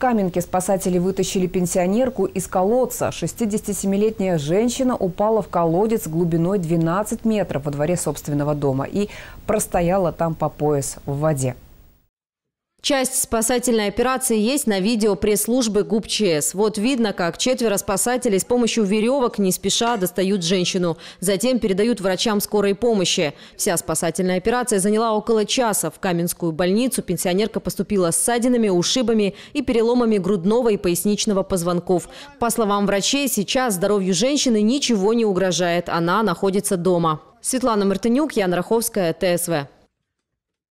Каменке спасатели вытащили пенсионерку из колодца. 67-летняя женщина упала в колодец глубиной 12 метров во дворе собственного дома и простояла там по пояс в воде. Часть спасательной операции есть на видео пресс-службы ГУП ЧС. Вот видно, как четверо спасателей с помощью веревок не спеша достают женщину. Затем передают врачам скорой помощи. Вся спасательная операция заняла около часа. В Каменскую больницу пенсионерка поступила с ссадинами, ушибами и переломами грудного и поясничного позвонков. По словам врачей, сейчас здоровью женщины ничего не угрожает. Она находится дома. Светлана Мартынюк, Ян Раховская, ТСВ.